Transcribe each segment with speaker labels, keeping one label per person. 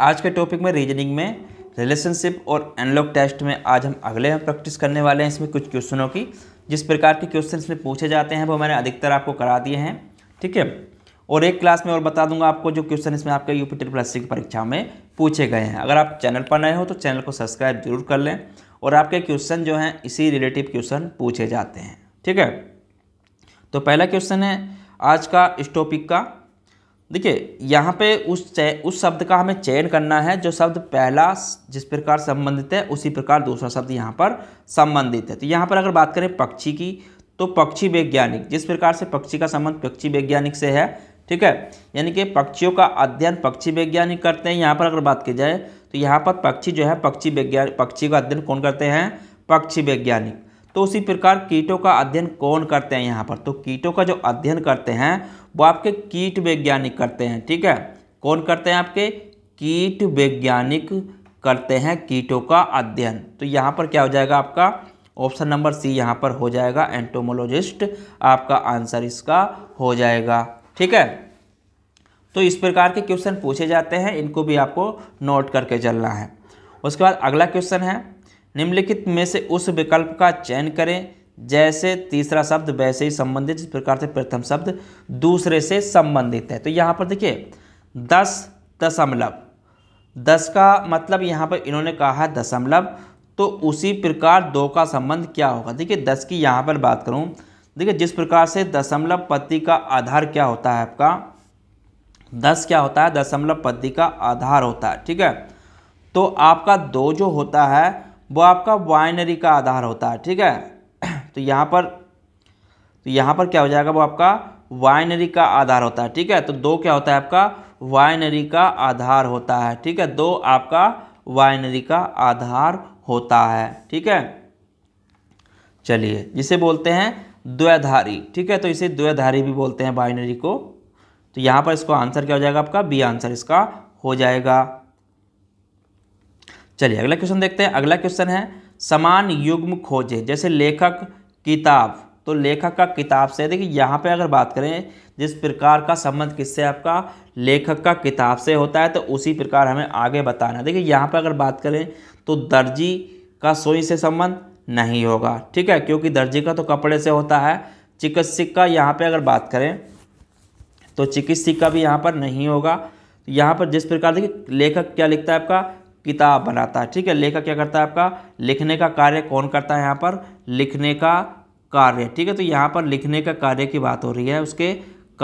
Speaker 1: आज के टॉपिक में रीजनिंग में रिलेशनशिप और एनलॉग टेस्ट में आज हम अगले हम प्रैक्टिस करने वाले हैं इसमें कुछ क्वेश्चनों की जिस प्रकार के क्वेश्चन इसमें पूछे जाते हैं वो मैंने अधिकतर आपको करा दिए हैं ठीक है और एक क्लास में और बता दूंगा आपको जो क्वेश्चन इसमें आपके यू पी ट्रिपल की परीक्षा में पूछे गए हैं अगर आप चैनल पर नए हो तो चैनल को सब्सक्राइब जरूर कर लें और आपके क्वेश्चन जो हैं इसी रिलेटिव क्वेश्चन पूछे जाते हैं ठीक है तो पहला क्वेश्चन है आज का इस टॉपिक का देखिए यहाँ पे उस चय उस शब्द का हमें चयन करना है जो शब्द पहला जिस प्रकार संबंधित है उसी प्रकार दूसरा शब्द यहाँ पर संबंधित है तो यहाँ पर अगर बात करें पक्षी की तो पक्षी वैज्ञानिक जिस प्रकार से पक्षी का संबंध पक्षी वैज्ञानिक से है ठीक है यानी कि पक्षियों का अध्ययन पक्षी वैज्ञानिक करते हैं यहाँ पर अगर बात की जाए तो यहाँ पर पक्षी जो है पक्षी वैज्ञानिक पक्षी का अध्ययन कौन करते हैं पक्षी वैज्ञानिक तो उसी प्रकार कीटों का अध्ययन कौन करते हैं यहाँ पर तो कीटों का जो अध्ययन करते हैं वो आपके कीट वैज्ञानिक करते हैं ठीक है कौन करते हैं आपके कीट वैज्ञानिक करते हैं कीटों का अध्ययन तो यहाँ पर क्या हो जाएगा आपका ऑप्शन नंबर सी यहाँ पर हो जाएगा एंटोमोलॉजिस्ट आपका आंसर इसका हो जाएगा ठीक है तो इस प्रकार के क्वेश्चन पूछे जाते हैं इनको भी आपको नोट करके चलना है उसके बाद अगला क्वेश्चन है निम्नलिखित में से उस विकल्प का चयन करें जैसे तीसरा शब्द वैसे ही संबंधित जिस प्रकार से प्रथम शब्द दूसरे से संबंधित है तो यहाँ पर देखिए दस दशमलव दस का मतलब यहाँ पर इन्होंने कहा है दशमलव तो उसी प्रकार दो का संबंध क्या होगा देखिए दस की यहाँ पर बात करूँ देखिए जिस प्रकार से दशमलव पद्धति का आधार क्या होता है आपका दस क्या होता है दशमलव पद्धति का आधार होता है ठीक है तो आपका दो जो होता है वो आपका बाइनरी का आधार होता है ठीक है तो यहाँ पर तो यहाँ पर क्या हो जाएगा वो आपका वाइनरी का आधार होता है ठीक है तो दो क्या होता है आपका वाइनरी का आधार होता है ठीक है दो आपका वाइनरी का आधार होता है ठीक है चलिए जिसे बोलते हैं द्वैधारी ठीक है तो इसे द्वैधारी भी बोलते हैं बाइनरी को तो यहाँ पर इसको आंसर क्या हो जाएगा आपका बी आंसर इसका हो जाएगा चलिए अगला क्वेश्चन देखते हैं अगला क्वेश्चन है समान युग्म खोजें जैसे लेखक किताब तो लेखक का किताब से देखिए यहाँ पे अगर बात करें जिस प्रकार का संबंध किससे आपका लेखक का किताब से होता है तो उसी प्रकार हमें आगे बताना देखिए यहाँ पे अगर बात करें तो दर्जी का सोई से संबंध नहीं होगा ठीक है क्योंकि दर्जी का तो कपड़े से होता है चिकित्सक का यहाँ पर अगर बात करें तो चिकित्सक का भी यहाँ पर नहीं होगा यहाँ पर जिस प्रकार देखिए लेखक क्या लिखता है आपका किताब बनाता है ठीक है लेखक क्या करता है आपका लिखने का कार्य कौन करता है यहाँ पर लिखने का कार्य ठीक है तो यहाँ पर लिखने का कार्य की बात हो रही है उसके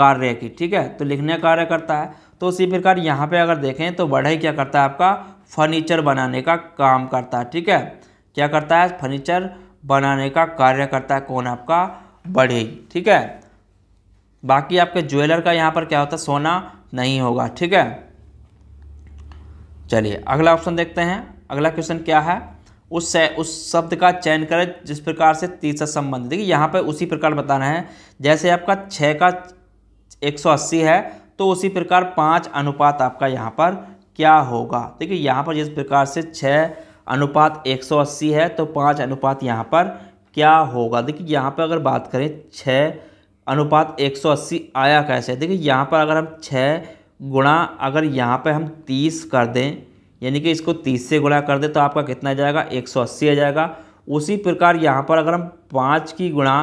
Speaker 1: कार्य की ठीक है तो लिखने का कार्य करता है तो उसी प्रकार यहाँ पे अगर देखें तो बढ़ई क्या करता है आपका फर्नीचर बनाने का काम करता है ठीक है क्या करता है फर्नीचर बनाने का कार्य करता है कौन आपका बढ़ई ठीक है बाकी आपके ज्वेलर का यहाँ पर क्या होता है सोना नहीं होगा ठीक है चलिए अगला ऑप्शन देखते हैं अगला क्वेश्चन क्या है उस उस शब्द का चयन करें जिस प्रकार से तीसरा संबंध देखिए यहाँ पर उसी प्रकार बताना है जैसे आपका छः का अस्सी है तो उसी प्रकार पाँच अनुपात आपका यहाँ पर क्या होगा देखिए यहाँ पर जिस प्रकार से छः अनुपात 180 है तो पाँच अनुपात यहाँ पर क्या होगा देखिए यहाँ पर अगर बात करें छः अनुपात 180 आया कैसे देखिए यहाँ पर अगर हम छः गुणा अगर यहाँ पे हम तीस कर दें यानी कि इसको तीस से गुणा कर दें तो आपका कितना आ जाएगा एक सौ अस्सी आ जाएगा उसी प्रकार यहाँ पर अगर हम पाँच की गुणा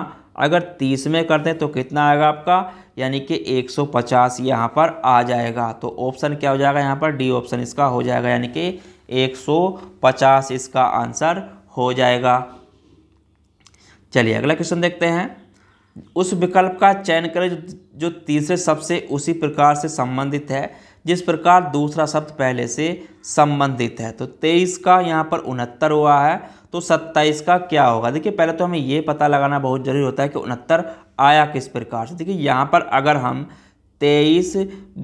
Speaker 1: अगर तीस में कर दें तो कितना आएगा आपका यानी कि एक सौ पचास यहाँ पर आ जाएगा तो ऑप्शन क्या हो जाएगा यहाँ पर डी ऑप्शन इसका हो जाएगा यानी कि एक सौ पचास इसका आंसर हो जाएगा चलिए अगला क्वेश्चन देखते हैं उस विकल्प का चयन करें जो जो तीसरे शब्द से उसी प्रकार से संबंधित है जिस प्रकार दूसरा शब्द पहले से संबंधित है तो तेईस का यहाँ पर उनहत्तर हुआ है तो सत्ताईस का क्या होगा देखिए पहले तो हमें ये पता लगाना बहुत ज़रूरी होता है कि उनहत्तर आया किस प्रकार से देखिए यहाँ पर अगर हम तेईस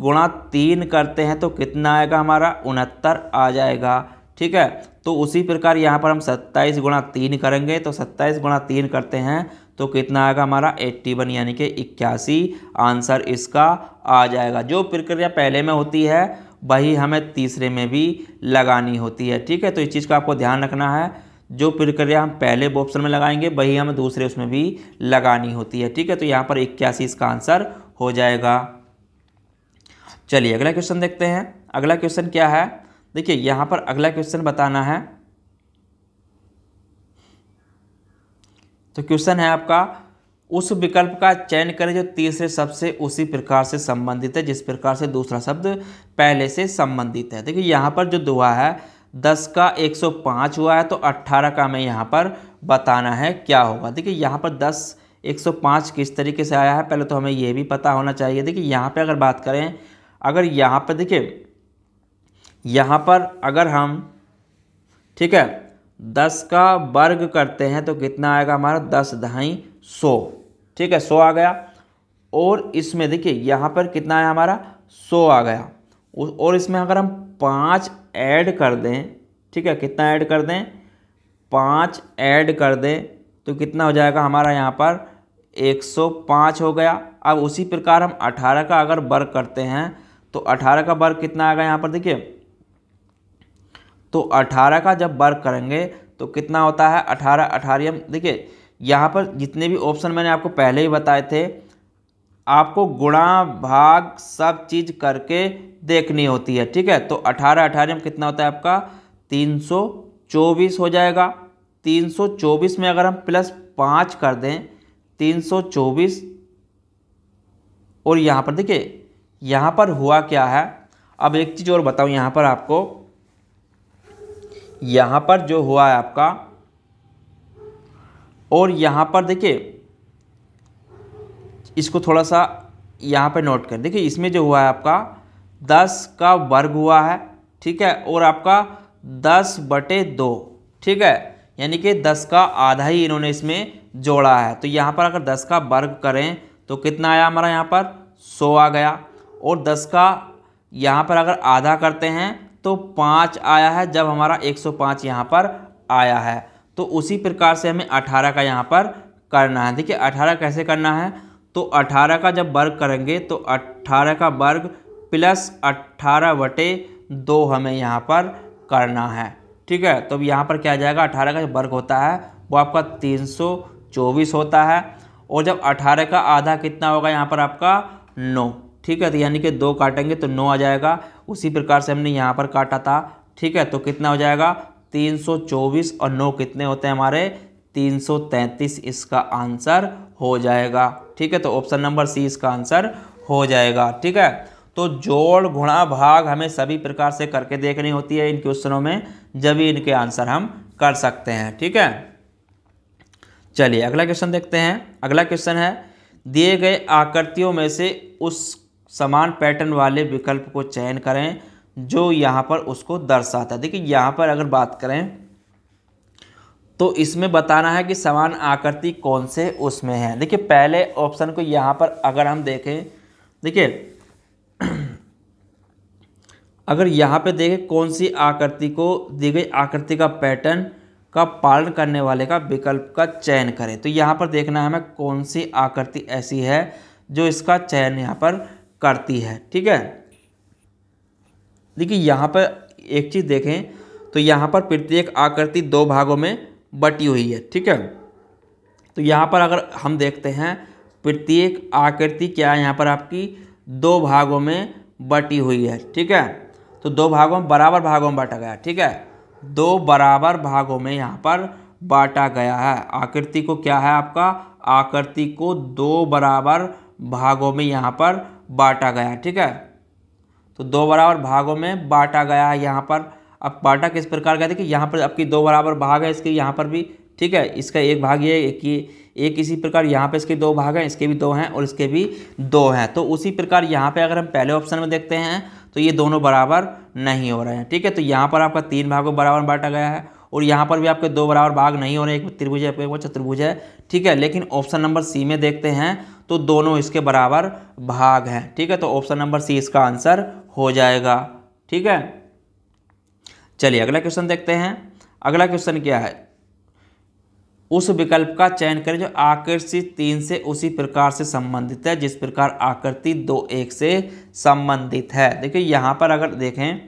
Speaker 1: गुणा तीन करते हैं तो कितना आएगा हमारा उनहत्तर आ जाएगा ठीक है तो उसी प्रकार यहाँ पर हम सत्ताईस गुणा तीन करेंगे तो सत्ताईस गुणा तीन करते हैं तो कितना आएगा हमारा एट्टी वन यानी कि इक्यासी आंसर इसका आ जाएगा जो प्रक्रिया पहले में होती है वही हमें तीसरे में भी लगानी होती है ठीक है तो इस चीज़ का आपको ध्यान रखना है जो प्रक्रिया हम पहले ऑप्शन में लगाएंगे वही हमें दूसरे उसमें भी लगानी होती है ठीक है तो यहाँ पर इक्यासी इसका आंसर हो जाएगा चलिए अगला क्वेश्चन देखते हैं अगला क्वेश्चन क्या है देखिए यहाँ पर अगला क्वेश्चन बताना है तो क्वेश्चन है आपका उस विकल्प का चयन करें जो तीसरे शब्द से उसी प्रकार से संबंधित है जिस प्रकार से दूसरा शब्द पहले से संबंधित है देखिए यहाँ पर जो दुआ है दस का एक सौ पाँच हुआ है तो अट्ठारह का हमें यहाँ पर बताना है क्या होगा देखिए यहाँ पर दस एक सौ पाँच किस तरीके से आया है पहले तो हमें यह भी पता होना चाहिए देखिए यहाँ पर अगर बात करें अगर यहाँ पर देखिए यहाँ पर अगर हम ठीक है दस का वर्ग करते हैं तो कितना आएगा हमारा दस दहाई सौ ठीक है सौ आ गया और इसमें देखिए यहाँ पर कितना आया हमारा सौ आ गया और इसमें अगर हम पाँच ऐड कर दें ठीक है कितना ऐड कर दें पाँच ऐड कर दें तो कितना हो जाएगा हमारा यहाँ पर एक सौ पाँच हो गया अब उसी प्रकार हम अठारह का अगर वर्ग करते हैं तो अठारह का वर्ग कितना आएगा यहाँ पर देखिए तो अठारह का जब वर्ग करेंगे तो कितना होता है अठारह अठारह देखिए यहाँ पर जितने भी ऑप्शन मैंने आपको पहले ही बताए थे आपको गुणा भाग सब चीज़ करके देखनी होती है ठीक है तो अठारह अठारह कितना होता है आपका तीन सौ चौबीस हो जाएगा तीन सौ चौबीस में अगर हम प्लस पाँच कर दें तीन सौ चौबीस और यहाँ पर देखिए यहाँ पर हुआ क्या है अब एक चीज़ और बताऊँ यहाँ पर आपको यहाँ पर जो हुआ है आपका और यहाँ पर देखिए इसको थोड़ा सा यहाँ पर नोट कर देखिए इसमें जो हुआ है आपका दस का वर्ग हुआ है ठीक है और आपका दस बटे दो ठीक है यानी कि दस का आधा ही इन्होंने इसमें जोड़ा है तो यहाँ पर अगर दस का वर्ग करें तो कितना आया हमारा यहाँ पर सौ आ गया और दस का यहाँ पर अगर आधा करते हैं तो पाँच आया है जब हमारा 105 यहाँ पर आया है तो उसी प्रकार से हमें 18 का यहाँ पर करना है देखिए 18 कैसे करना है तो 18 का जब वर्ग करेंगे तो 18 का वर्ग प्लस 18 बटे दो हमें यहाँ पर करना है ठीक है तो अब यहाँ पर क्या जाएगा अठारह का जो वर्ग होता है वो आपका तीन सौ चौबीस होता है और जब अठारह का आधा कितना होगा यहाँ पर आपका नौ ठीक है तो यानी कि दो काटेंगे तो नौ आ जाएगा उसी प्रकार से हमने यहाँ पर काटा था ठीक है तो कितना हो जाएगा चौबीस और नौ कितने होते हैं हमारे 333 इसका आंसर हो जाएगा ठीक है तो ऑप्शन नंबर सी इसका आंसर हो जाएगा ठीक है तो जोड़ गुणा भाग हमें सभी प्रकार से करके देखनी होती है इन क्वेश्चनों में जब ही इनके आंसर हम कर सकते हैं ठीक है चलिए अगला क्वेश्चन देखते हैं अगला क्वेश्चन है दिए गए आकृतियों में से उस समान पैटर्न वाले विकल्प को चयन करें जो यहाँ पर उसको दर्शाता है देखिए यहाँ पर अगर बात करें तो इसमें बताना है कि समान आकृति कौन से उसमें है देखिए पहले ऑप्शन को यहाँ पर अगर हम देखें देखिए अगर यहाँ पे देखें कौन सी आकृति को दी गई आकृति का पैटर्न का पालन करने वाले का विकल्प का चयन करें तो यहाँ पर देखना है हमें कौन सी आकृति ऐसी है जो इसका चयन यहाँ पर करती है ठीक है देखिए यहाँ पर एक चीज़ देखें तो यहाँ पर प्रत्येक आकृति दो भागों में बटी हुई है ठीक है तो यहाँ पर अगर हम देखते हैं प्रत्येक आकृति क्या है यहाँ पर आपकी दो भागों में बटी हुई है ठीक है तो दो भागों में बराबर भागों में बांटा गया ठीक है दो बराबर भागों में यहाँ पर बांटा गया है आकृति को क्या है आपका आकृति को दो बराबर भागों में यहाँ पर बांटा गया ठीक है तो दो बराबर भागों में बांटा गया है यहाँ पर अब बांटा किस प्रकार का देखिए यहाँ पर आपकी दो बराबर भाग है इसके यहाँ पर भी ठीक है इसका एक भाग ये एक एक इसी प्रकार यहाँ पे इसके दो भाग हैं इसके भी दो हैं और इसके भी दो हैं तो उसी प्रकार यहाँ पे अगर हम पहले ऑप्शन में देखते हैं तो ये दोनों बराबर नहीं हो रहे हैं ठीक है तो यहाँ पर आपका तीन भागों बराबर बांटा गया है और यहाँ पर भी आपके दो बराबर भाग नहीं हो रहे हैं एक त्रिभुज है एक चतुर्भुज है ठीक है लेकिन ऑप्शन नंबर सी में देखते हैं तो दोनों इसके बराबर भाग हैं ठीक है तो ऑप्शन नंबर सी इसका आंसर हो जाएगा ठीक है चलिए अगला क्वेश्चन देखते हैं अगला क्वेश्चन क्या है उस विकल्प का चयन करें जो आकृति तीन से उसी प्रकार से संबंधित है जिस प्रकार आकृति दो एक से संबंधित है देखिए यहाँ पर अगर देखें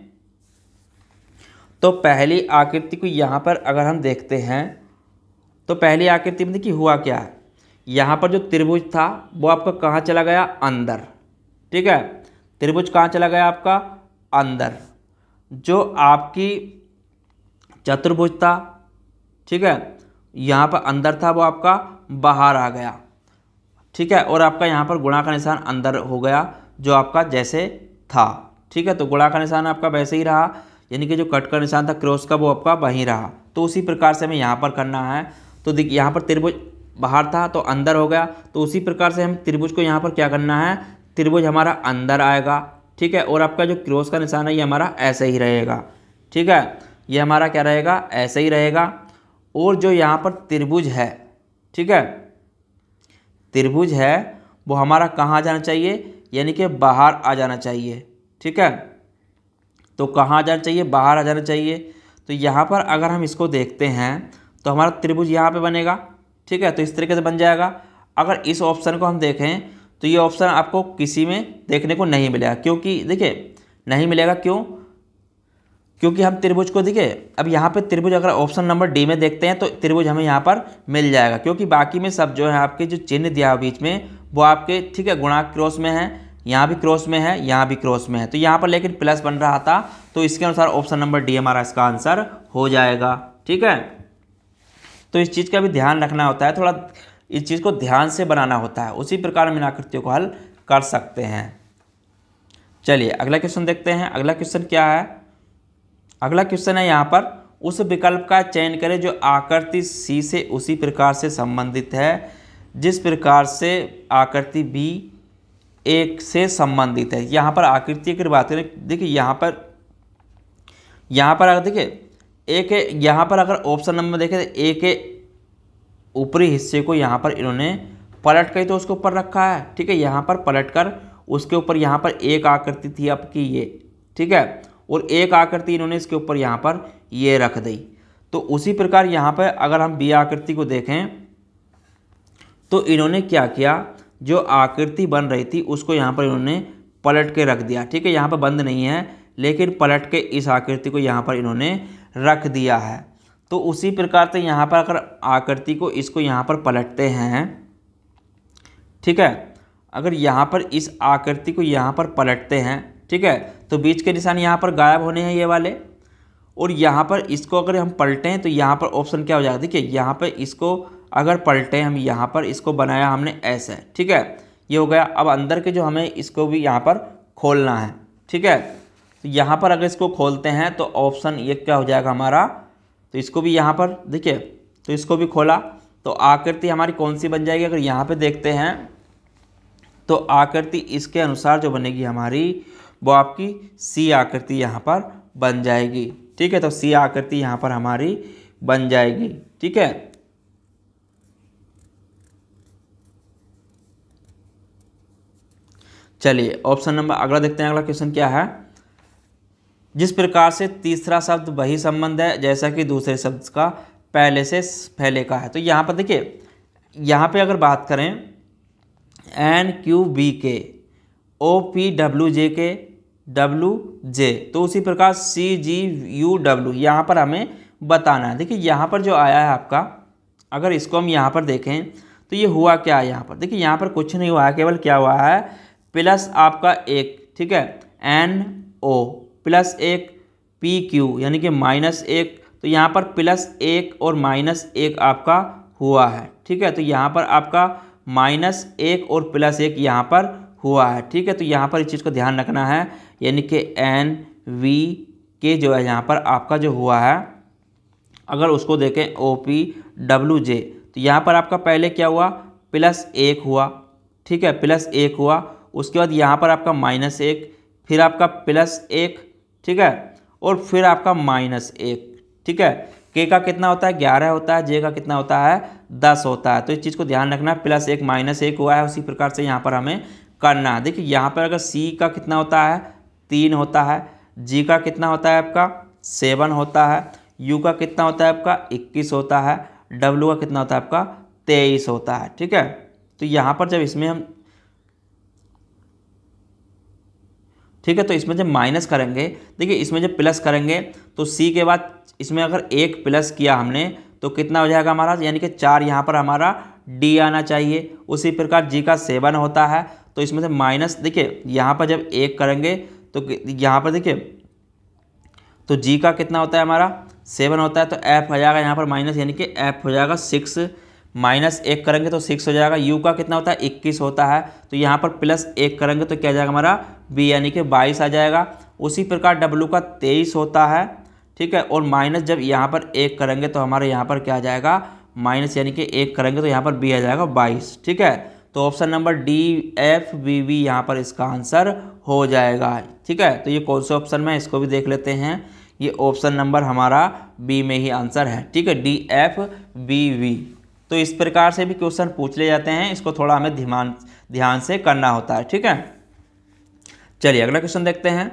Speaker 1: तो पहली आकृति को यहाँ पर अगर हम देखते हैं तो पहली आकृति में देखिए हुआ क्या है यहाँ पर जो त्रिभुज था वो आपका कहाँ चला गया अंदर ठीक है त्रिभुज कहाँ चला गया आपका अंदर जो आपकी चतुर्भुज था ठीक है यहाँ पर अंदर था वो आपका बाहर आ गया ठीक है और आपका यहाँ पर गुणा का निशान अंदर हो गया जो आपका जैसे था ठीक है तो गुणा का निशान आपका वैसे ही रहा यानी कि जो कट का निशान था क्रॉस का वो आपका वहीं रहा तो उसी प्रकार से हमें यहाँ पर करना है तो देखिए यहाँ पर त्रिभुज बाहर था तो अंदर हो गया तो उसी प्रकार से हम त्रिभुज को यहाँ पर क्या करना है त्रिभुज हमारा अंदर आएगा ठीक है और आपका जो क्रॉस का निशान है ये हमारा ऐसे ही रहेगा ठीक है ये हमारा क्या रहेगा ऐसे ही रहेगा और जो यहाँ पर त्रिभुज है ठीक है त्रिभुज है वो हमारा कहाँ जाना चाहिए यानी कि बाहर आ जाना चाहिए ठीक है तो कहाँ जाना चाहिए बाहर आ जाना चाहिए तो यहाँ पर अगर हम इसको देखते हैं तो हमारा त्रिभुज यहाँ पे बनेगा ठीक है तो इस तरीके से बन जाएगा अगर इस ऑप्शन को हम देखें तो ये ऑप्शन आपको किसी में देखने को नहीं मिलेगा क्योंकि देखिए नहीं मिलेगा क्यों क्योंकि हम त्रिभुज को देखिए अब यहाँ पे त्रिभुज अगर ऑप्शन नंबर डी में देखते हैं तो त्रिभुज हमें यहाँ पर मिल जाएगा क्योंकि बाकी में सब जो है आपके जो चिन्ह दिया बीच में वो आपके ठीक है गुणा क्रॉस में है यहाँ भी क्रॉस में है यहाँ भी क्रॉस में है तो यहाँ पर लेकिन प्लस बन रहा था तो इसके अनुसार ऑप्शन नंबर डी हमारा इसका आंसर हो जाएगा ठीक है तो इस चीज़ का भी ध्यान रखना होता है थोड़ा इस चीज़ को ध्यान से बनाना होता है उसी प्रकार आकृतियों को हल कर सकते हैं चलिए अगला क्वेश्चन देखते हैं अगला क्वेश्चन क्या है अगला क्वेश्चन है यहाँ पर उस विकल्प का चयन करें जो आकृति सी से उसी प्रकार से संबंधित है जिस प्रकार से आकृति बी एक से संबंधित है यहाँ पर आकृति की बात करें देखिए यहाँ पर यहाँ पर अगर देखिए ए के यहाँ पर अगर ऑप्शन नंबर देखें तो ए के ऊपरी हिस्से को यहाँ पर इन्होंने पलट कर तो उसके ऊपर रखा है ठीक है यहाँ पर पलट कर उसके ऊपर यहाँ पर एक आकृति थी आपकी ये ठीक है और एक आकृति इन्होंने इसके ऊपर यहाँ पर ये रख दी तो उसी प्रकार यहाँ पर अगर हम बी आकृति को देखें तो इन्होंने क्या किया जो आकृति बन रही थी उसको यहाँ पर इन्होंने पलट के रख दिया ठीक है यहाँ पर बंद नहीं है लेकिन पलट के इस आकृति को यहाँ पर इन्होंने रख दिया है तो उसी प्रकार से यहाँ पर अगर आकृति को इसको यहाँ पर पलटते हैं ठीक है अगर यहाँ पर इस आकृति को यहाँ पर पलटते हैं ठीक है तो बीच के निशान यहाँ पर गायब होने हैं ये वाले और यहाँ पर इसको अगर हम पलटें तो यहाँ पर ऑप्शन क्या हो जाएगा देखिए यहाँ पर इसको अगर पलटें हम यहाँ पर इसको बनाया हमने ऐसे ठीक है ये हो गया अब अंदर के जो हमें इसको भी यहाँ पर खोलना है ठीक है तो यहाँ पर अगर इसको खोलते हैं तो ऑप्शन ये क्या हो जाएगा हमारा तो इसको भी यहाँ पर देखिए तो इसको भी खोला तो आकृति हमारी कौन सी बन जाएगी अगर यहाँ पर देखते हैं तो आकृति इसके अनुसार जो बनेगी हमारी वो आपकी सी आकृति यहाँ पर बन जाएगी ठीक है तो सी आकृति यहाँ पर हमारी बन जाएगी ठीक है चलिए ऑप्शन नंबर अगला देखते हैं अगला क्वेश्चन क्या है जिस प्रकार से तीसरा शब्द वही संबंध है जैसा कि दूसरे शब्द का पहले से पहले का है तो यहाँ पर देखिए यहाँ पे अगर बात करें एन क्यू बी के ओ पी डब्ल्यू जे के डब्ल्यू जे तो उसी प्रकार सी जी यू डब्ल्यू यहाँ पर हमें बताना है देखिए यहाँ पर जो आया है आपका अगर इसको हम यहाँ पर देखें तो ये हुआ क्या है यहाँ पर देखिए यहाँ पर कुछ नहीं हुआ है केवल क्या हुआ है प्लस आपका एक ठीक है एन ओ प्लस एक पी क्यू यानी कि माइनस एक तो यहाँ पर प्लस एक और माइनस एक आपका हुआ है ठीक है तो यहाँ पर आपका माइनस एक और प्लस एक यहाँ पर हुआ है ठीक है तो यहाँ पर इस चीज़ को ध्यान रखना है यानी कि एन वी के जो है यहाँ पर आपका जो हुआ है अगर उसको देखें ओ पी डब्ल्यू जे तो यहाँ पर आपका पहले क्या हुआ प्लस एक हुआ ठीक है प्लस एक हुआ उसके बाद यहाँ पर आपका माइनस एक फिर आपका प्लस एक ठीक है और फिर आपका माइनस एक ठीक है के का कितना होता है ग्यारह होता है जे का कितना होता है दस होता है तो इस चीज़ को ध्यान रखना प्लस एक माइनस एक हुआ है उसी प्रकार से यहाँ पर हमें करना है देखिए यहाँ पर अगर सी का कितना होता है तीन होता है जी का कितना होता है आपका सेवन होता है यू का कितना होता है आपका इक्कीस होता है डब्ल्यू का कितना होता है आपका तेईस होता है ठीक है तो यहाँ पर जब इसमें हम ठीक है तो इसमें जब माइनस करेंगे देखिए इसमें जब प्लस करेंगे तो सी के बाद इसमें अगर एक प्लस किया हमने तो कितना हो जाएगा हमारा यानी कि चार यहाँ पर हमारा डी आना चाहिए उसी प्रकार जी का सेवन होता है तो इसमें से माइनस देखिए यहाँ पर जब एक करेंगे तो यहाँ पर देखिए तो जी का कितना होता है हमारा सेवन होता है तो एफ हो जाएगा यहाँ पर माइनस यानी कि एफ हो जाएगा सिक्स माइनस एक करेंगे तो सिक्स हो जाएगा यू का कितना होता है इक्कीस होता है तो यहाँ पर प्लस एक करेंगे तो क्या जाएगा हमारा बी यानी कि बाईस आ जाएगा उसी प्रकार डब्लू का तेईस होता है ठीक है और माइनस जब यहाँ पर एक करेंगे तो हमारे यहाँ पर क्या आ जाएगा माइनस यानी कि एक करेंगे तो यहाँ पर बी आ जाएगा बाईस ठीक है तो option number D F B V यहाँ पर इसका आंसर हो जाएगा ठीक है तो ये कौन से ऑप्शन में इसको भी देख लेते हैं ये ऑप्शन नंबर हमारा बी में ही आंसर है ठीक है डी एफ बी वी तो इस प्रकार से भी क्वेश्चन पूछ ले जाते हैं इसको थोड़ा हमें ध्यान ध्यान से करना होता है ठीक है चलिए अगला क्वेश्चन देखते हैं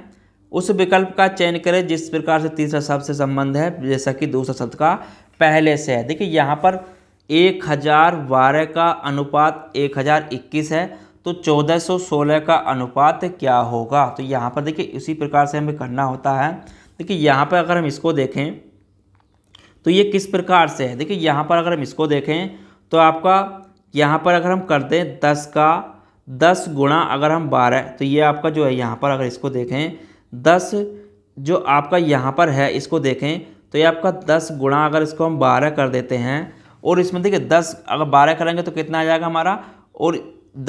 Speaker 1: उस विकल्प का चयन करें जिस प्रकार से तीसरा शब्द से संबंध है जैसा कि दूसरा शब्द का पहले से है देखिए यहाँ पर एक हज़ार बारह का अनुपात एक हज़ार इक्कीस है तो चौदह सौ सोलह का अनुपात क्या होगा तो यहाँ पर देखिए इसी प्रकार से हमें करना होता है देखिए यहाँ पर अगर हम इसको देखें तो ये किस प्रकार से है देखिए यहाँ पर अगर हम इसको देखें तो आपका यहाँ पर अगर हम कर दें दस का दस गुणा अगर हम बारह तो ये आपका जो है यहाँ पर अगर इसको देखें दस जो आपका यहाँ पर है इसको देखें तो ये आपका दस गुणा अगर इसको हम बारह कर देते हैं और इसमें देखिए दस अगर बारह करेंगे तो कितना आ जाएगा हमारा और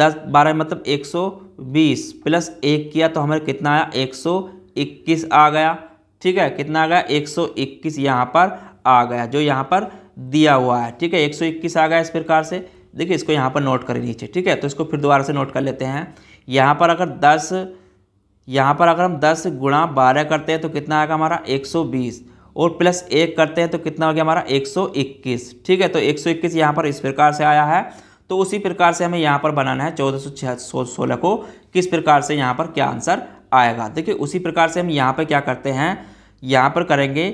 Speaker 1: दस बारह मतलब एक सौ बीस प्लस एक किया तो हमारे कितना आया एक सौ इक्कीस आ गया ठीक है कितना आ गया एक सौ इक्कीस यहाँ पर आ गया जो यहाँ पर दिया हुआ है ठीक है एक सौ इक्कीस आ गया इस प्रकार से देखिए इसको यहाँ पर नोट करें नीचे ठीक है तो इसको फिर दोबारा से नोट कर लेते हैं यहाँ पर अगर दस यहाँ पर अगर हम दस गुणा बारह करते हैं तो कितना आएगा हमारा एक सौ बीस और प्लस एक करते हैं तो कितना हो गया हमारा एक सौ इक्कीस ठीक है तो एक सौ इक्कीस यहाँ पर इस प्रकार से आया है तो उसी प्रकार से हमें यहाँ पर बनाना है चौदह सौ छिया सोलह को किस प्रकार से यहाँ पर क्या आंसर आएगा देखिए उसी प्रकार से हम यहाँ पर क्या करते हैं यहाँ पर करेंगे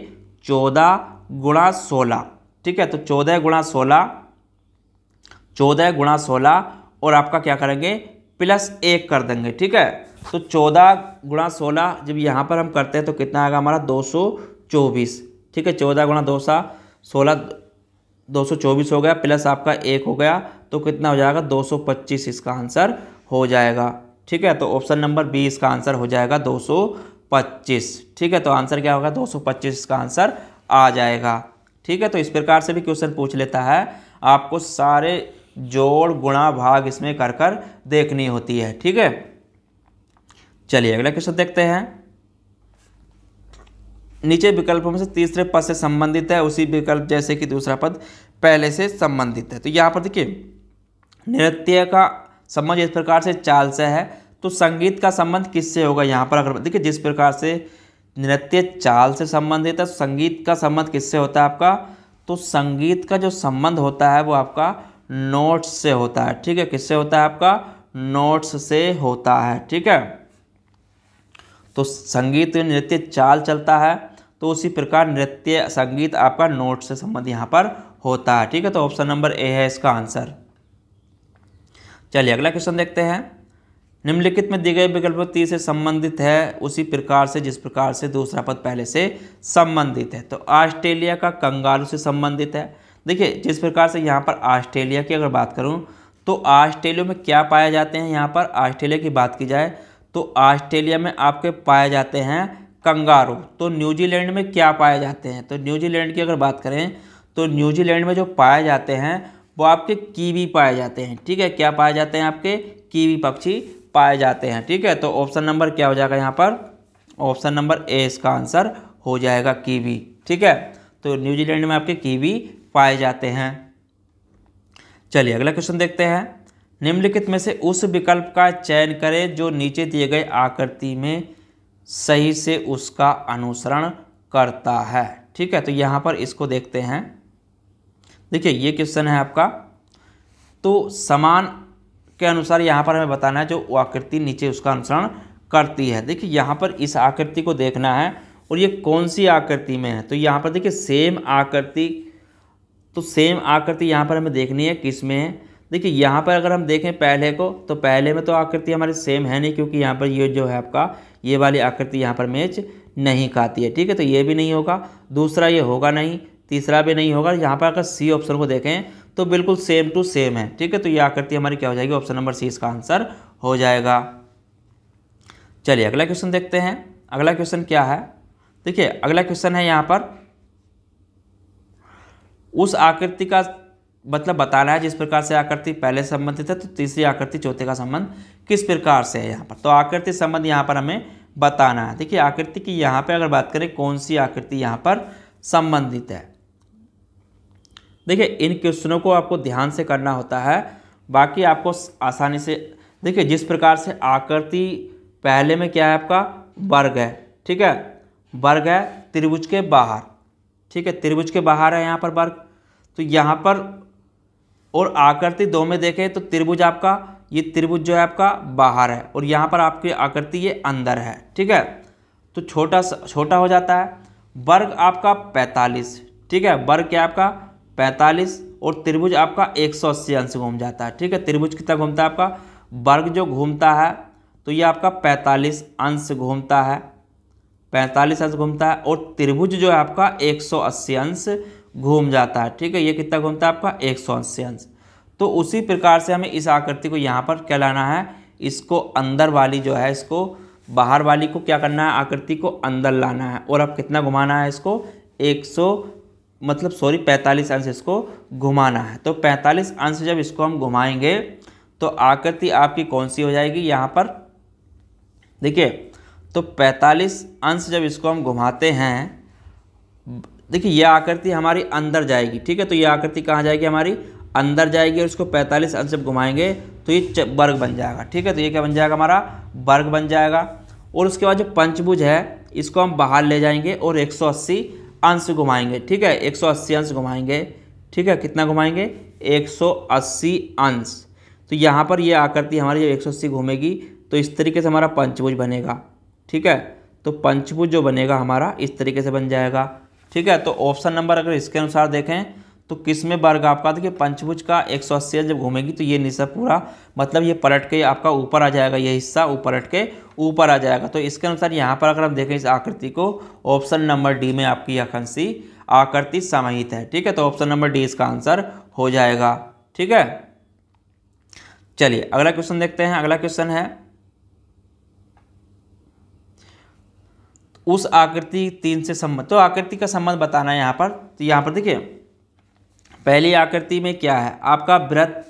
Speaker 1: चौदह गुणा सोलह ठीक है तो चौदह गुणा सोलह चौदह गुणा सोलह और आपका क्या करेंगे प्लस एक कर देंगे ठीक है तो चौदह गुणा सोलह जब यहाँ पर हम करते हैं तो कितना आएगा हमारा दो सौ चौबीस ठीक है चौदह गुणा दो सा सोलह दो सौ चौबीस हो गया प्लस आपका एक हो गया तो कितना हो जाएगा दो सौ पच्चीस इसका आंसर हो जाएगा ठीक है तो ऑप्शन नंबर बी इसका आंसर हो जाएगा दो सौ पच्चीस ठीक है तो आंसर क्या होगा दो सौ पच्चीस इसका आंसर आ जाएगा ठीक है तो इस प्रकार से भी क्वेश्चन पूछ लेता है आपको सारे जोड़ गुणा भाग इसमें कर कर देखनी होती है ठीक है चलिए अगला क्वेश्चन देखते हैं नीचे विकल्पों में से तीसरे पद से संबंधित है उसी विकल्प जैसे कि दूसरा पद पहले से संबंधित है तो यहाँ पर देखिए नृत्य का संबंध इस प्रकार से चाल से है तो संगीत का संबंध किससे होगा यहाँ पर अगर देखिए जिस प्रकार से नृत्य चाल से संबंधित है संगीत का संबंध किससे होता है आपका तो संगीत का जो संबंध होता है वो आपका नोट्स से होता है ठीक है किससे होता है आपका नोट्स से होता है ठीक है तो संगीत नृत्य चाल चलता है तो उसी प्रकार नृत्य संगीत आपका नोट से संबंध यहाँ पर होता है ठीक है तो ऑप्शन नंबर ए है इसका आंसर चलिए अगला क्वेश्चन देखते हैं निम्नलिखित में दिए गए विकल्प तीस से संबंधित है उसी प्रकार से जिस प्रकार से दूसरा पद पहले से संबंधित है तो ऑस्ट्रेलिया का कंगारू से संबंधित है देखिए जिस प्रकार से यहाँ पर ऑस्ट्रेलिया की अगर बात करूँ तो ऑस्ट्रेलिया में क्या पाए जाते हैं यहाँ पर ऑस्ट्रेलिया की बात की जाए तो ऑस्ट्रेलिया में आपके पाए जाते हैं कंगारू तो न्यूजीलैंड में क्या पाए जाते हैं तो न्यूजीलैंड की अगर बात करें तो न्यूजीलैंड में जो पाए जाते हैं वो आपके कीवी पाए जाते हैं ठीक है क्या पाए जाते हैं आपके कीवी पक्षी पाए जाते हैं ठीक है तो ऑप्शन नंबर क्या हो जाएगा यहाँ पर ऑप्शन नंबर ए इसका आंसर हो जाएगा कीवी ठीक है तो न्यूजीलैंड में आपके कीवी पाए जाते हैं चलिए अगला क्वेश्चन देखते हैं निम्नलिखित में से उस विकल्प का चयन करें जो नीचे दिए गए आकृति में सही से उसका अनुसरण करता है ठीक है तो यहाँ पर इसको देखते हैं देखिए ये क्वेश्चन है आपका तो समान के अनुसार यहाँ पर हमें बताना है जो आकृति नीचे उसका अनुसरण करती है देखिए यहाँ पर इस आकृति को देखना है और ये कौन सी आकृति में है तो यहाँ पर देखिए सेम आकृति तो सेम आकृति यहाँ पर हमें देखनी है किस में है देखिए यहाँ पर अगर हम देखें पहले को तो पहले में तो आकृति हमारी सेम है नहीं क्योंकि यहाँ पर ये जो है आपका ये वाली आकृति यहाँ पर मैच नहीं खाती है ठीक है तो ये भी नहीं होगा दूसरा ये होगा नहीं तीसरा भी नहीं होगा यहाँ पर अगर सी ऑप्शन को देखें तो बिल्कुल सेम टू सेम है ठीक है तो ये आकृति हमारी क्या हो जाएगी ऑप्शन नंबर सी इसका आंसर हो जाएगा चलिए अगला क्वेश्चन देखते हैं अगला क्वेश्चन क्या है देखिए अगला क्वेश्चन है यहाँ पर उस आकृति का मतलब बताना है जिस प्रकार से आकृति पहले संबंधित है तो तीसरी आकृति चौथे का संबंध किस प्रकार से है यहाँ पर तो आकृति संबंध यहाँ पर हमें बताना है देखिए आकृति की यहाँ पर अगर बात करें कौन सी आकृति यहाँ पर संबंधित है देखिए इन क्वेश्चनों को आपको ध्यान से करना होता है बाकी आपको आसानी से देखिए जिस प्रकार से आकृति पहले में क्या है आपका वर्ग है ठीक है वर्ग है त्रिभुज के बाहर ठीक है त्रिभुज के बाहर है यहाँ पर वर्ग तो यहाँ पर और आकृति दो में देखें तो त्रिभुज आपका ये त्रिभुज जो है आपका बाहर है और यहाँ पर आपकी आकृति ये अंदर है ठीक है तो छोटा छोटा हो जाता है वर्ग आपका पैंतालीस ठीक है वर्ग क्या आपका पैंतालीस और त्रिभुज आपका एक सौ अस्सी अंश घूम जाता है ठीक है त्रिभुज कितना घूमता है आपका वर्ग जो घूमता है तो ये आपका पैंतालीस अंश घूमता है पैंतालीस अंश घूमता है और त्रिभुज जो है आपका एक सौ अस्सी अंश घूम जाता है ठीक है ये कितना घूमता है आपका एक सौ अस्सी अंश तो उसी प्रकार से हमें इस आकृति को यहाँ पर क्या लाना है इसको अंदर वाली जो है इसको बाहर वाली को क्या करना है आकृति को अंदर लाना है और अब कितना घुमाना है इसको एक सौ मतलब सॉरी 45 अंश इसको घुमाना है तो 45 अंश जब इसको हम घुमाएंगे तो आकृति आपकी कौन सी हो जाएगी यहाँ पर देखिए तो 45 अंश जब इसको हम घुमाते हैं देखिए यह आकृति हमारी अंदर जाएगी ठीक है तो यह आकृति कहाँ जाएगी हमारी अंदर जाएगी और इसको 45 अंश जब घुमाएंगे तो ये वर्ग बन जाएगा ठीक है तो ये क्या बन जाएगा हमारा वर्ग बन जाएगा और उसके बाद जो पंचभुज है इसको हम बाहर ले जाएंगे और 180 अंश घुमाएंगे ठीक है 180 अंश घुमाएंगे ठीक है कितना घुमाएंगे 180 अंश तो यहाँ पर ये यह आकृति हमारी जब 180 घूमेगी तो इस तरीके से हमारा पंचभुज बनेगा ठीक है तो पंचभुज जो बनेगा हमारा इस तरीके से बन जाएगा ठीक है तो ऑप्शन नंबर अगर इसके अनुसार देखें तो किस में वर्ग आपका देखिए पंचभुज का एक सौ अस्सी जब घूमेगी तो ये निशा पूरा मतलब ये पलट के आपका ऊपर आ जाएगा ये हिस्सा पलट के ऊपर आ जाएगा तो इसके अनुसार यहाँ पर अगर हम देखें इस आकृति को ऑप्शन नंबर डी में आपकी अखंसी आकृति समाहित है ठीक है तो ऑप्शन नंबर डी इसका आंसर हो जाएगा ठीक है चलिए अगला क्वेश्चन देखते हैं अगला क्वेश्चन है उस आकृति तीन से संबंध तो आकृति का संबंध बताना है यहाँ पर तो यहाँ पर देखिए पहली आकृति में क्या है आपका व्रत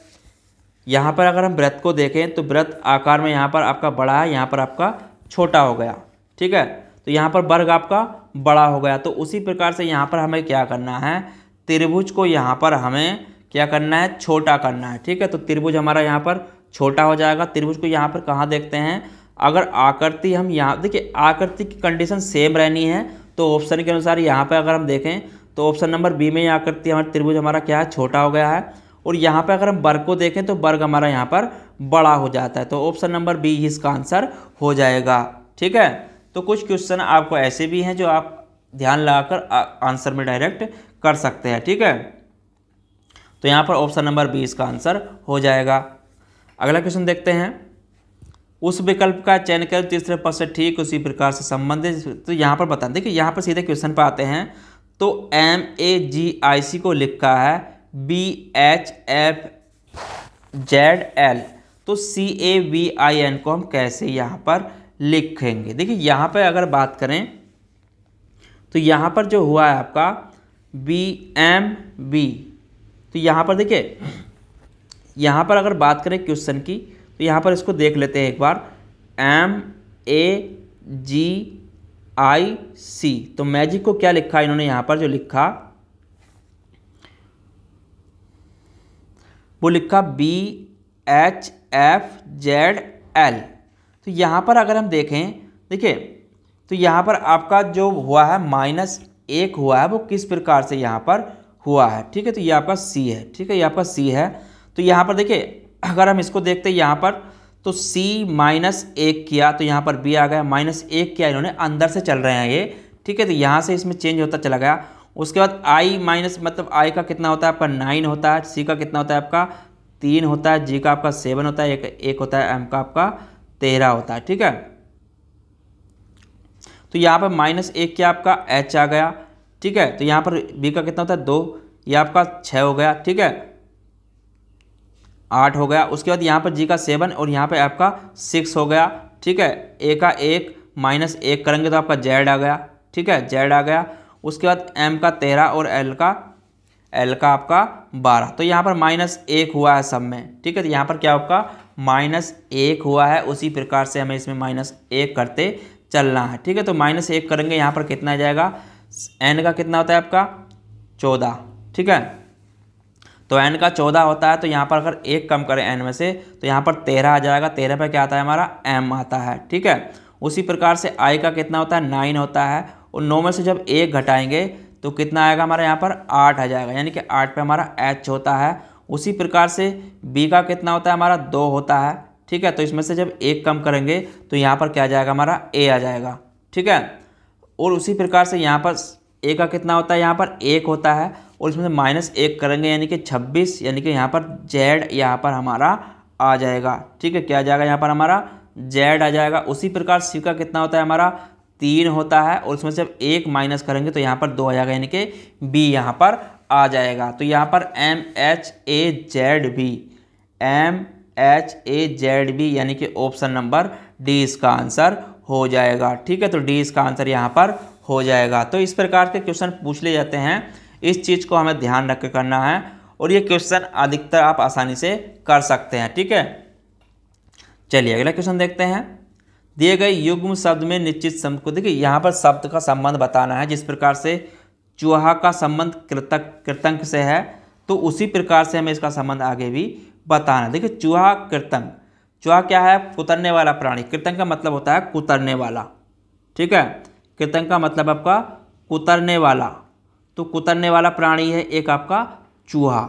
Speaker 1: यहाँ पर अगर हम व्रत को देखें तो व्रत आकार में यहाँ पर आपका बड़ा है यहाँ पर आपका छोटा हो गया ठीक है तो यहाँ पर वर्ग आपका बड़ा हो गया तो उसी प्रकार से यहाँ पर हमें क्या करना है त्रिभुज को यहाँ पर हमें क्या करना है छोटा करना है ठीक है तो त्रिभुज हमारा यहाँ पर छोटा हो जाएगा त्रिभुज को यहाँ पर कहाँ देखते हैं अगर आकृति हम यहाँ देखिए आकृति की कंडीशन सेम रहनी है तो ऑप्शन के अनुसार यहाँ पर अगर हम देखें तो ऑप्शन नंबर बी में यहाँ करती हमारा त्रिभुज हमारा क्या है छोटा हो गया है और यहाँ पर अगर हम वर्ग को देखें तो वर्ग हमारा यहाँ पर बड़ा हो जाता है तो ऑप्शन नंबर बी ही इसका आंसर हो जाएगा ठीक है तो कुछ क्वेश्चन आपको ऐसे भी हैं जो आप ध्यान लगाकर आंसर में डायरेक्ट कर सकते हैं ठीक है तो यहाँ पर ऑप्शन नंबर बी इसका आंसर हो जाएगा अगला क्वेश्चन देखते हैं उस विकल्प का चयन कर तीसरे पद से ठीक उसी प्रकार से संबंधित तो यहाँ पर बता दें कि यहाँ पर सीधे क्वेश्चन पर आते हैं तो एम ए जी आई सी को लिखा है B H F Z L तो C A V I N को हम कैसे यहाँ पर लिखेंगे देखिए यहाँ पर अगर बात करें तो यहाँ पर जो हुआ है आपका बी एम बी तो यहाँ पर देखिए यहाँ पर अगर बात करें क्वेश्चन की तो यहाँ पर इसको देख लेते हैं एक बार एम ए जी आई सी तो मैजिक को क्या लिखा इन्होंने यहाँ पर जो लिखा वो लिखा B H F Z L तो यहाँ पर अगर हम देखें देखिए तो यहाँ पर आपका जो हुआ है माइनस एक हुआ है वो किस प्रकार से यहाँ पर हुआ है ठीक है तो ये आपका सी है ठीक है ये आपका सी है तो यहाँ पर देखिए अगर हम इसको देखते हैं यहाँ पर तो सी माइनस एक किया तो यहाँ पर बी आ गया माइनस एक किया इन्होंने अंदर से चल रहे हैं ये ठीक है तो यहाँ से इसमें चेंज होता चला गया उसके बाद आई माइनस मतलब आई का कितना होता है आपका नाइन होता है सी का कितना होता है आपका तीन होता है जी का आपका सेवन होता है एक एक होता है एम का आपका तेरह होता है ठीक है तो यहाँ पर माइनस एक क्या आपका एच आ गया ठीक है तो यहाँ पर बी का कितना होता है दो ये आपका छः हो गया ठीक है आठ हो गया उसके बाद यहाँ पर जी का सेवन और यहाँ पर आपका सिक्स हो गया ठीक है ए का एक माइनस एक करेंगे तो आपका जेड आ गया ठीक है जेड आ गया उसके बाद एम का तेरह और एल का एल का आपका बारह तो यहाँ पर माइनस एक हुआ है सब में ठीक है तो यहाँ पर क्या आपका माइनस एक हुआ है उसी प्रकार से हमें इसमें माइनस एक करते चलना है ठीक है तो माइनस एक करेंगे यहाँ पर कितना जाएगा एन का कितना होता है आपका चौदह ठीक है तो एन का चौदह होता है तो यहाँ पर अगर एक कम करें एन में से तो यहाँ पर तेरह आ जाएगा तेरह पर क्या आता है हमारा एम आता है ठीक है उसी प्रकार से आई का कितना होता है नाइन होता है और नौ में से जब एक घटाएंगे तो कितना आएगा हमारा यहाँ पर आठ आ जाएगा यानी कि आठ पे हमारा एच होता है उसी प्रकार से बी का कितना होता है हमारा दो होता है ठीक है तो इसमें से जब एक कम करेंगे तो यहाँ पर क्या आ जाएगा हमारा ए आ जाएगा ठीक है और उसी प्रकार से यहाँ पर ए का कितना होता है यहाँ पर एक होता है और इसमें से माइनस एक करेंगे यानी कि छब्बीस यानी कि यहाँ पर जेड यहाँ पर हमारा आ जाएगा ठीक है क्या आ जाएगा यहाँ पर हमारा जेड आ जाएगा उसी प्रकार सी का कितना होता है हमारा तीन होता है और उसमें से अब एक माइनस करेंगे तो यहाँ पर दो आ जाएगा यानी कि बी यहाँ पर आ जाएगा तो यहाँ पर M H A Z B M H A Z B यानी कि ऑप्शन नंबर डी इसका आंसर हो जाएगा ठीक है तो डी इसका आंसर यहाँ पर हो जाएगा तो इस प्रकार के क्वेश्चन पूछ ले जाते हैं इस चीज़ को हमें ध्यान रख करना है और ये क्वेश्चन अधिकतर आप आसानी से कर सकते हैं ठीक है चलिए अगला क्वेश्चन देखते हैं दिए गए युग्म शब्द में निश्चित शब्द को देखिए यहाँ पर शब्द का संबंध बताना है जिस प्रकार से चूहा का संबंध कृतक कृतंक से है तो उसी प्रकार से हमें इसका संबंध आगे भी बताना है देखिए चूहा कृतंक चूहा क्या है कुतरने वाला प्राणी कृतंक का मतलब होता है कुतरने वाला ठीक है कृतंग का मतलब आपका कुतरने वाला तो कुतरने वाला प्राणी है एक आपका चूहा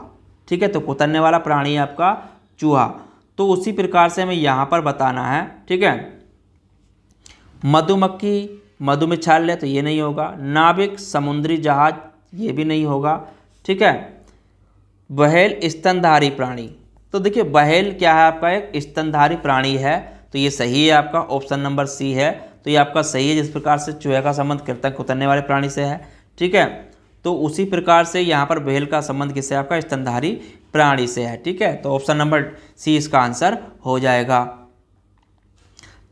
Speaker 1: ठीक है तो कुतरने वाला प्राणी है आपका चूहा तो उसी प्रकार से हमें यहाँ पर बताना है ठीक है मधुमक्खी मधु में छाल ले तो ये नहीं होगा नाविक समुद्री जहाज ये भी नहीं होगा ठीक है बहेल स्तनधारी प्राणी तो देखिए बहेल क्या है आपका एक स्तनधारी प्राणी है तो ये सही है आपका ऑप्शन नंबर सी है तो ये आपका सही है जिस प्रकार से चूहे का संबंध कृतक उतरने वाले प्राणी से है ठीक है तो उसी प्रकार से यहाँ पर बेल का संबंध किससे आपका स्तनधारी प्राणी से है ठीक है तो ऑप्शन नंबर सी इसका आंसर हो जाएगा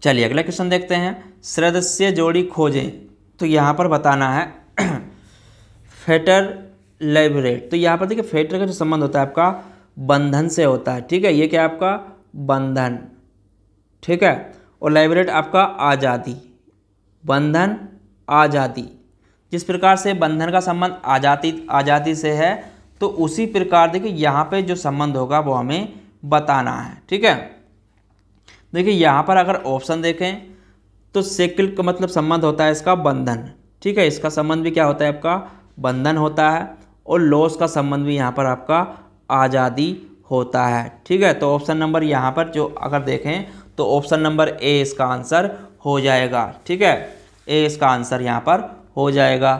Speaker 1: चलिए अगला क्वेश्चन देखते हैं सदस्य जोड़ी खोजें तो यहाँ पर बताना है फेटर लेबरेट तो यहाँ पर देखिए फेटर का जो संबंध होता है आपका बंधन से होता है ठीक है ये क्या आपका बंधन ठीक है और लाइब्रेट आपका आज़ादी बंधन आज़ादी जिस प्रकार से बंधन का संबंध आज़ादी आज़ादी से है तो उसी प्रकार देखिए यहाँ पे जो संबंध होगा वो हमें बताना है ठीक है देखिए यहाँ पर अगर ऑप्शन देखें तो सेकिल का मतलब संबंध होता है इसका बंधन ठीक है इसका संबंध भी क्या होता है आपका बंधन होता है और लॉस का संबंध भी यहाँ पर आपका आज़ादी होता है ठीक है तो ऑप्शन नंबर यहाँ पर जो अगर देखें तो ऑप्शन नंबर ए इसका आंसर हो जाएगा ठीक है ए इसका आंसर यहाँ पर हो जाएगा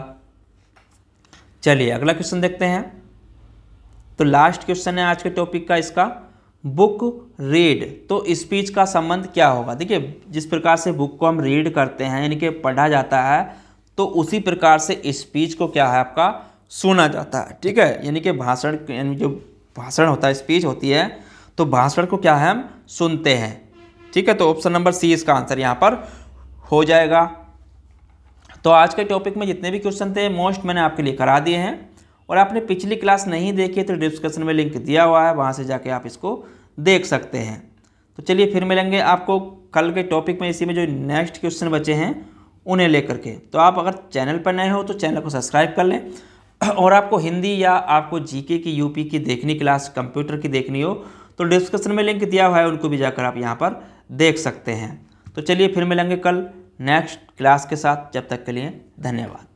Speaker 1: चलिए अगला क्वेश्चन देखते हैं तो लास्ट क्वेश्चन है आज के टॉपिक का इसका बुक रीड तो स्पीच का संबंध क्या होगा देखिए जिस प्रकार से बुक को हम रीड करते हैं यानी कि पढ़ा जाता है तो उसी प्रकार से स्पीच को क्या है आपका सुना जाता है ठीक है यानी कि भाषण यानी जो भाषण होता है स्पीच होती है तो भाषण को क्या है हम सुनते हैं ठीक है तो ऑप्शन नंबर सी इसका आंसर यहाँ पर हो जाएगा तो आज के टॉपिक में जितने भी क्वेश्चन थे मोस्ट मैंने आपके लिए करा दिए हैं और आपने पिछली क्लास नहीं देखी तो डिस्क्रिप्शन में लिंक दिया हुआ है वहाँ से जाके आप इसको देख सकते हैं तो चलिए फिर मिलेंगे आपको कल के टॉपिक में इसी में जो नेक्स्ट क्वेश्चन बचे हैं उन्हें लेकर के तो आप अगर चैनल पर नए हो तो चैनल को सब्सक्राइब कर लें और आपको हिंदी या आपको जीके की यूपी की देखनी क्लास कंप्यूटर की देखनी हो तो डिस्क्रिप्शन में लिंक दिया हुआ है उनको भी जाकर आप यहाँ पर देख सकते हैं तो चलिए फिर मिलेंगे कल नेक्स्ट क्लास के साथ जब तक के लिए धन्यवाद